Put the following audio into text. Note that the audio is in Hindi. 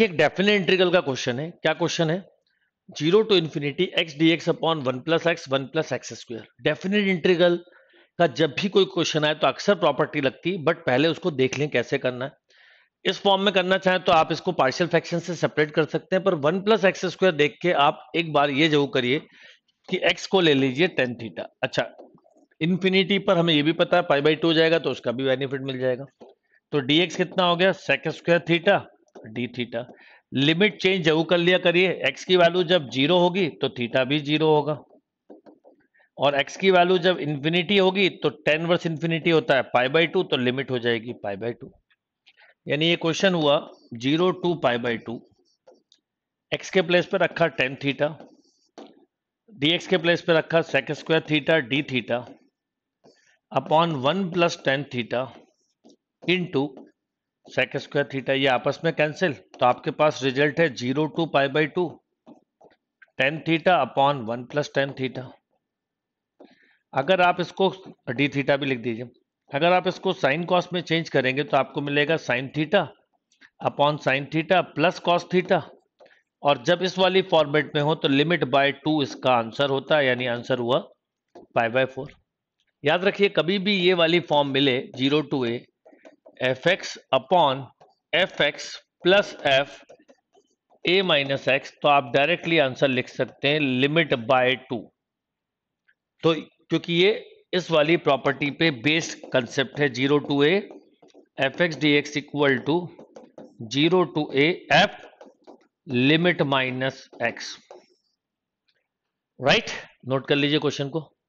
ये एक डेफिनेट इंटीग्रल का क्वेश्चन है क्या क्वेश्चन है zero to infinity x d x upon one plus x one plus x square definite integral का जब भी कोई क्वेश्चन आए तो अक्सर प्रॉपर्टी लगती है बट पहले उसको देख लें कैसे करना है इस फॉर्म में करना चाहें तो आप इसको पार्शियल फ्रैक्शन से सेपरेट कर सकते हैं पर वन प्लस एक्स स्क्वेयर देख के आप एक बार ये जरूर करिए कि एक्स को ले लीजिए टेन थीटा अच्छा इन्फिनिटी पर हमें ये भी पता है पाई बाई टू हो जाएगा तो उसका भी बेनिफिट मिल जाएगा तो डी एक्स कितना हो गया sec square theta d theta limit change जरूर कर लिया करिए एक्स की वैल्यू जब जीरो होगी तो थीटा भी जीरो होगा और एक्स की वैल्यू जब इन्फिनिटी होगी तो टेन वर्स इन्फिनिटी होता है पाई बाई टू तो लिमिट हो जाएगी पाई बाई टू यानी ये क्वेश्चन हुआ zero to pi by two x के प्लेस पर रखा टेन थीटा डी एक्स के प्लेस पर रखा sec square theta d theta upon one plus tan theta into sec square theta ये आपस में कैंसिल तो आपके पास रिजल्ट है zero to pi by two tan theta upon one plus tan theta अगर आप इसको डी थीटा भी लिख दीजिए अगर आप इसको साइन कॉस में चेंज करेंगे तो आपको मिलेगा sine theta upon sine theta plus cos theta और जब इस वाली फॉर्मेट में हो तो लिमिट बाय टू इसका आंसर होता है यानी आंसर हुआ पाई बाय फोर याद रखिए कभी भी ये वाली फॉर्म मिले zero to a f x upon f x plus f a minus x तो आप डायरेक्टली आंसर लिख सकते हैं लिमिट बाय टू तो क्योंकि ये इस वाली प्रॉपर्टी पे बेस्ड कंसेप्ट है zero to a f x d x equal to zero to a f limit minus x right note कर लीजिए क्वेश्चन को